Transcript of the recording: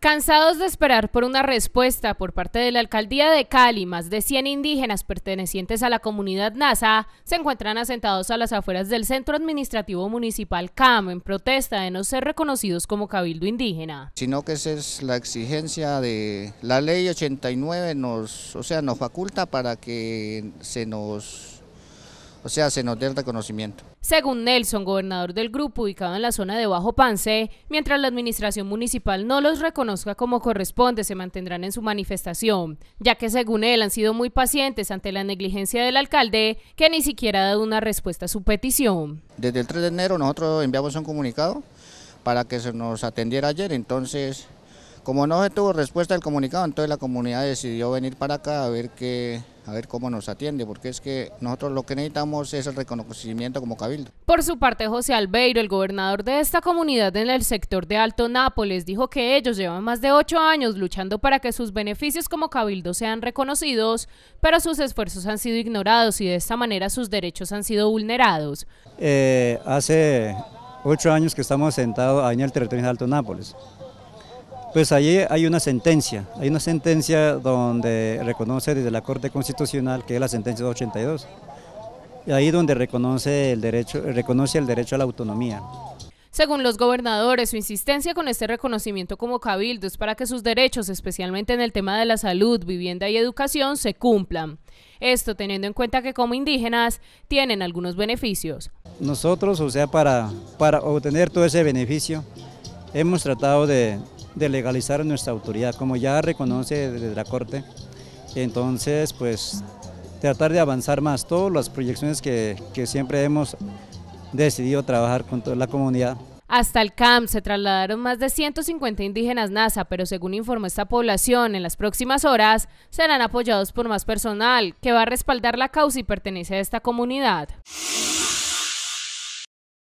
Cansados de esperar por una respuesta por parte de la alcaldía de Cali, más de 100 indígenas pertenecientes a la comunidad NASA se encuentran asentados a las afueras del Centro Administrativo Municipal CAM en protesta de no ser reconocidos como cabildo indígena. Sino que esa es la exigencia de la ley 89, nos, o sea, nos faculta para que se nos, o sea, se nos dé el reconocimiento. Según Nelson, gobernador del grupo ubicado en la zona de Bajo Pance, mientras la administración municipal no los reconozca como corresponde, se mantendrán en su manifestación, ya que según él han sido muy pacientes ante la negligencia del alcalde, que ni siquiera ha dado una respuesta a su petición. Desde el 3 de enero nosotros enviamos un comunicado para que se nos atendiera ayer, entonces como no se tuvo respuesta al comunicado, entonces la comunidad decidió venir para acá a ver qué a ver cómo nos atiende, porque es que nosotros lo que necesitamos es el reconocimiento como cabildo. Por su parte, José Albeiro, el gobernador de esta comunidad en el sector de Alto Nápoles, dijo que ellos llevan más de ocho años luchando para que sus beneficios como cabildo sean reconocidos, pero sus esfuerzos han sido ignorados y de esta manera sus derechos han sido vulnerados. Eh, hace ocho años que estamos sentados ahí en el territorio de Alto Nápoles. Pues allí hay una sentencia, hay una sentencia donde reconoce desde la Corte Constitucional, que es la sentencia 82, y ahí donde reconoce el derecho, reconoce el derecho a la autonomía. Según los gobernadores, su insistencia con este reconocimiento como cabildo es para que sus derechos, especialmente en el tema de la salud, vivienda y educación, se cumplan. Esto teniendo en cuenta que como indígenas tienen algunos beneficios. Nosotros, o sea, para obtener todo ese beneficio, hemos tratado de, de legalizar nuestra autoridad, como ya reconoce desde la Corte. Entonces, pues tratar de avanzar más todas las proyecciones que, siempre hemos decidido trabajar con toda la comunidad. Hasta el CAMP se trasladaron más de 150 indígenas NASA, pero según informó esta población, en las próximas horas serán apoyados por más personal que va a respaldar la causa y pertenece a esta comunidad.